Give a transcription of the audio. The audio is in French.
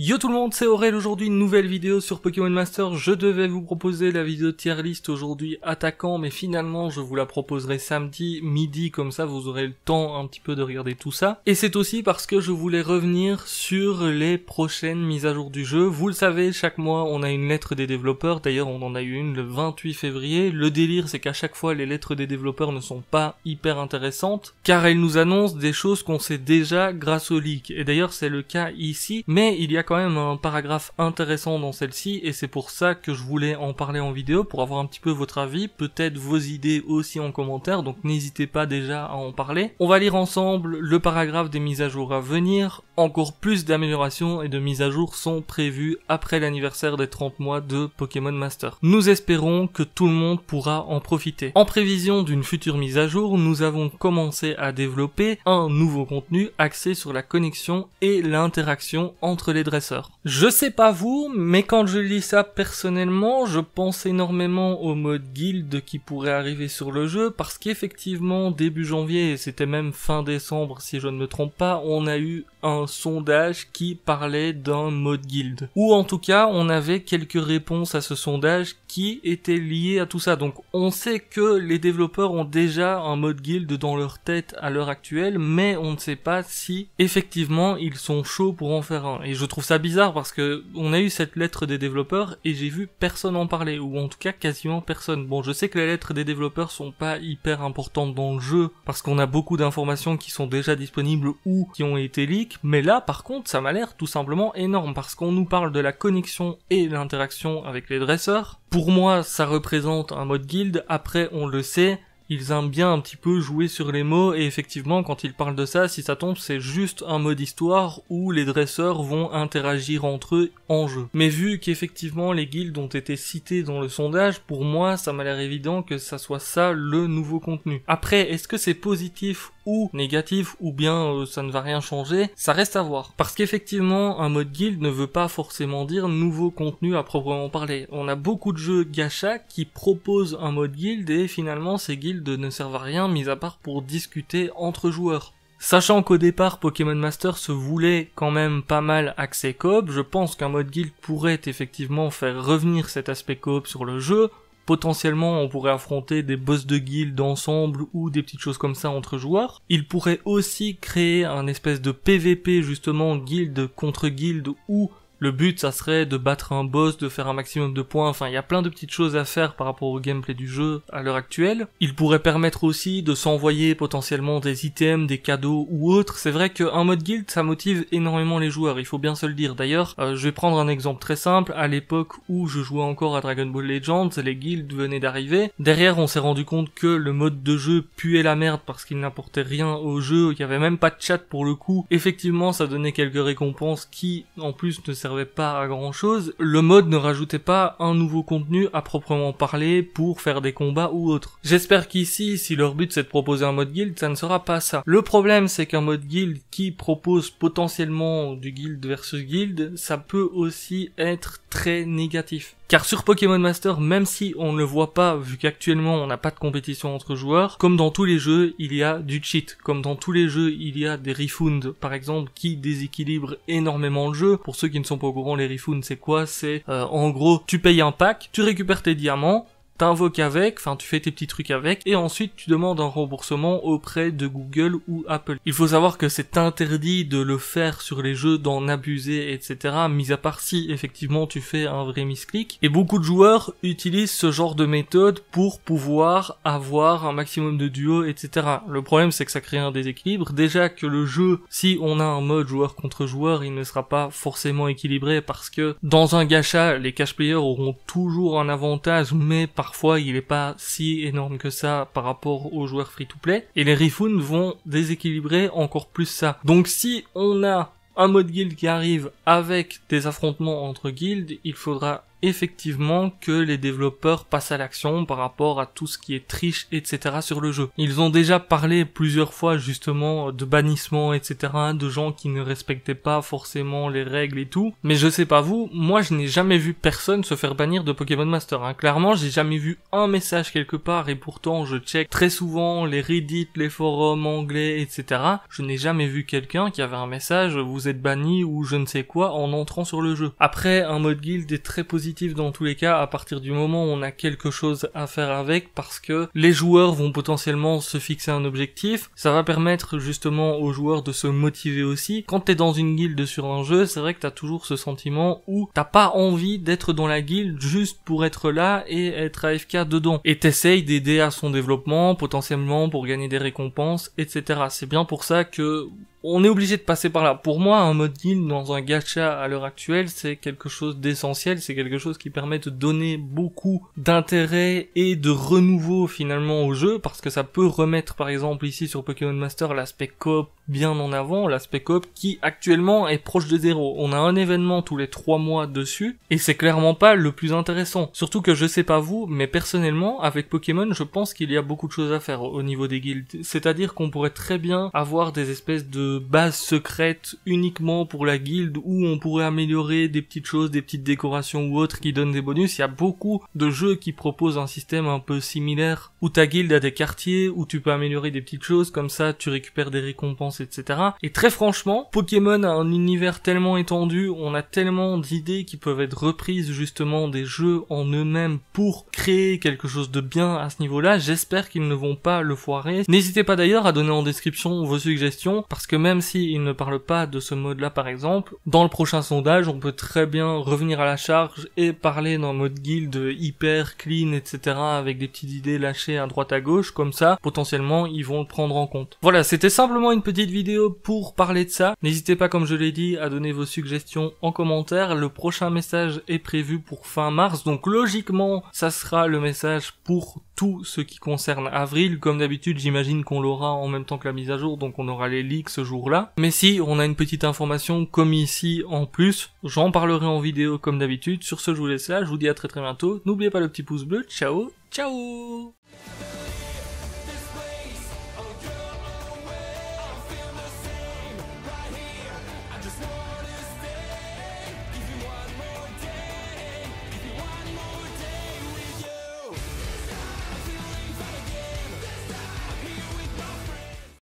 Yo tout le monde, c'est Aurel aujourd'hui, une nouvelle vidéo sur Pokémon Master. Je devais vous proposer la vidéo tier list aujourd'hui attaquant, mais finalement je vous la proposerai samedi midi, comme ça vous aurez le temps un petit peu de regarder tout ça. Et c'est aussi parce que je voulais revenir sur les prochaines mises à jour du jeu. Vous le savez, chaque mois on a une lettre des développeurs, d'ailleurs on en a eu une le 28 février. Le délire c'est qu'à chaque fois les lettres des développeurs ne sont pas hyper intéressantes, car elles nous annoncent des choses qu'on sait déjà grâce au leak. Et d'ailleurs c'est le cas ici, mais il y a quand même un paragraphe intéressant dans celle-ci et c'est pour ça que je voulais en parler en vidéo pour avoir un petit peu votre avis, peut-être vos idées aussi en commentaire, donc n'hésitez pas déjà à en parler. On va lire ensemble le paragraphe des mises à jour à venir. Encore plus d'améliorations et de mises à jour sont prévues après l'anniversaire des 30 mois de Pokémon Master. Nous espérons que tout le monde pourra en profiter. En prévision d'une future mise à jour, nous avons commencé à développer un nouveau contenu axé sur la connexion et l'interaction entre les dresseurs je sais pas vous, mais quand je lis ça personnellement, je pense énormément au mode guild qui pourrait arriver sur le jeu parce qu'effectivement début janvier, et c'était même fin décembre si je ne me trompe pas, on a eu un sondage qui parlait d'un mode guild. Ou en tout cas, on avait quelques réponses à ce sondage qui était lié à tout ça. Donc on sait que les développeurs ont déjà un mode guild dans leur tête à l'heure actuelle, mais on ne sait pas si effectivement ils sont chauds pour en faire un. Et je trouve ça bizarre parce que on a eu cette lettre des développeurs et j'ai vu personne en parler, ou en tout cas quasiment personne. Bon, je sais que les lettres des développeurs sont pas hyper importantes dans le jeu parce qu'on a beaucoup d'informations qui sont déjà disponibles ou qui ont été leaks, mais là par contre ça m'a l'air tout simplement énorme parce qu'on nous parle de la connexion et l'interaction avec les dresseurs, pour moi, ça représente un mode guild. Après, on le sait, ils aiment bien un petit peu jouer sur les mots et effectivement quand ils parlent de ça, si ça tombe, c'est juste un mode histoire où les dresseurs vont interagir entre eux en jeu. Mais vu qu'effectivement les guildes ont été citées dans le sondage, pour moi ça m'a l'air évident que ça soit ça le nouveau contenu. Après, est-ce que c'est positif ou négatif ou bien euh, ça ne va rien changer, ça reste à voir. Parce qu'effectivement, un mode guild ne veut pas forcément dire nouveau contenu à proprement parler. On a beaucoup de jeux gacha qui proposent un mode guild et finalement ces guildes ne servent à rien mis à part pour discuter entre joueurs. Sachant qu'au départ Pokémon Master se voulait quand même pas mal axé coop, je pense qu'un mode guild pourrait effectivement faire revenir cet aspect coop sur le jeu, potentiellement on pourrait affronter des boss de guild ensemble ou des petites choses comme ça entre joueurs. Il pourrait aussi créer un espèce de PVP justement guild contre guild ou le but ça serait de battre un boss, de faire un maximum de points, enfin il y a plein de petites choses à faire par rapport au gameplay du jeu à l'heure actuelle. Il pourrait permettre aussi de s'envoyer potentiellement des items, des cadeaux ou autres. C'est vrai qu'un mode guild ça motive énormément les joueurs, il faut bien se le dire. D'ailleurs, euh, je vais prendre un exemple très simple, à l'époque où je jouais encore à Dragon Ball Legends, les guilds venaient d'arriver. Derrière on s'est rendu compte que le mode de jeu puait la merde parce qu'il n'apportait rien au jeu, il n'y avait même pas de chat pour le coup. Effectivement ça donnait quelques récompenses qui en plus ne servaient pas à grand chose, le mode ne rajoutait pas un nouveau contenu à proprement parler pour faire des combats ou autre. J'espère qu'ici, si leur but c'est de proposer un mode guild, ça ne sera pas ça. Le problème c'est qu'un mode guild qui propose potentiellement du guild versus guild, ça peut aussi être très négatif. Car sur Pokémon Master, même si on ne le voit pas, vu qu'actuellement on n'a pas de compétition entre joueurs, comme dans tous les jeux, il y a du cheat. Comme dans tous les jeux, il y a des refunds, par exemple, qui déséquilibrent énormément le jeu. Pour ceux qui ne sont pas au courant, les refunds, c'est quoi C'est euh, en gros, tu payes un pack, tu récupères tes diamants, t'invoques avec, enfin tu fais tes petits trucs avec, et ensuite tu demandes un remboursement auprès de Google ou Apple. Il faut savoir que c'est interdit de le faire sur les jeux, d'en abuser, etc. Mis à part si effectivement tu fais un vrai misclick. Et beaucoup de joueurs utilisent ce genre de méthode pour pouvoir avoir un maximum de duos, etc. Le problème c'est que ça crée un déséquilibre. Déjà que le jeu, si on a un mode joueur contre joueur, il ne sera pas forcément équilibré parce que dans un gacha, les cash players auront toujours un avantage, mais par parfois il n'est pas si énorme que ça par rapport aux joueurs free-to-play, et les refunds vont déséquilibrer encore plus ça. Donc si on a un mode guild qui arrive avec des affrontements entre guildes, il faudra effectivement que les développeurs passent à l'action par rapport à tout ce qui est triche, etc. sur le jeu. Ils ont déjà parlé plusieurs fois justement de bannissement, etc. de gens qui ne respectaient pas forcément les règles et tout. Mais je sais pas vous, moi je n'ai jamais vu personne se faire bannir de Pokémon Master. Hein. Clairement, j'ai jamais vu un message quelque part et pourtant je check très souvent les Reddit, les forums anglais, etc. Je n'ai jamais vu quelqu'un qui avait un message vous êtes banni ou je ne sais quoi en entrant sur le jeu. Après, un mode guild est très positif dans tous les cas à partir du moment où on a quelque chose à faire avec parce que les joueurs vont potentiellement se fixer un objectif. Ça va permettre justement aux joueurs de se motiver aussi. Quand t'es dans une guilde sur un jeu, c'est vrai que t'as toujours ce sentiment où t'as pas envie d'être dans la guilde juste pour être là et être AFK dedans. Et t'essayes d'aider à son développement potentiellement pour gagner des récompenses, etc. C'est bien pour ça que on est obligé de passer par là. Pour moi, un mode guild dans un gacha à l'heure actuelle, c'est quelque chose d'essentiel, c'est quelque chose qui permet de donner beaucoup d'intérêt et de renouveau finalement au jeu, parce que ça peut remettre par exemple ici sur Pokémon Master l'aspect coop bien en avant, l'aspect coop qui actuellement est proche de zéro. On a un événement tous les trois mois dessus, et c'est clairement pas le plus intéressant. Surtout que je sais pas vous, mais personnellement, avec Pokémon, je pense qu'il y a beaucoup de choses à faire au niveau des guilds C'est-à-dire qu'on pourrait très bien avoir des espèces de base secrète uniquement pour la guilde où on pourrait améliorer des petites choses, des petites décorations ou autres qui donnent des bonus. Il y a beaucoup de jeux qui proposent un système un peu similaire où ta guilde a des quartiers où tu peux améliorer des petites choses comme ça tu récupères des récompenses etc. Et très franchement, Pokémon a un univers tellement étendu, on a tellement d'idées qui peuvent être reprises justement des jeux en eux-mêmes pour créer quelque chose de bien à ce niveau-là. J'espère qu'ils ne vont pas le foirer. N'hésitez pas d'ailleurs à donner en description vos suggestions parce que même s'il ne parle pas de ce mode-là par exemple, dans le prochain sondage, on peut très bien revenir à la charge et parler d'un mode guild hyper clean, etc., avec des petites idées lâchées à droite à gauche, comme ça, potentiellement, ils vont le prendre en compte. Voilà, c'était simplement une petite vidéo pour parler de ça. N'hésitez pas, comme je l'ai dit, à donner vos suggestions en commentaire. Le prochain message est prévu pour fin mars, donc logiquement, ça sera le message pour tout ce qui concerne avril. Comme d'habitude, j'imagine qu'on l'aura en même temps que la mise à jour, donc on aura les leaks ce jour-là. Mais si on a une petite information comme ici en plus, j'en parlerai en vidéo comme d'habitude. Sur ce, je vous laisse là, je vous dis à très très bientôt. N'oubliez pas le petit pouce bleu. Ciao, ciao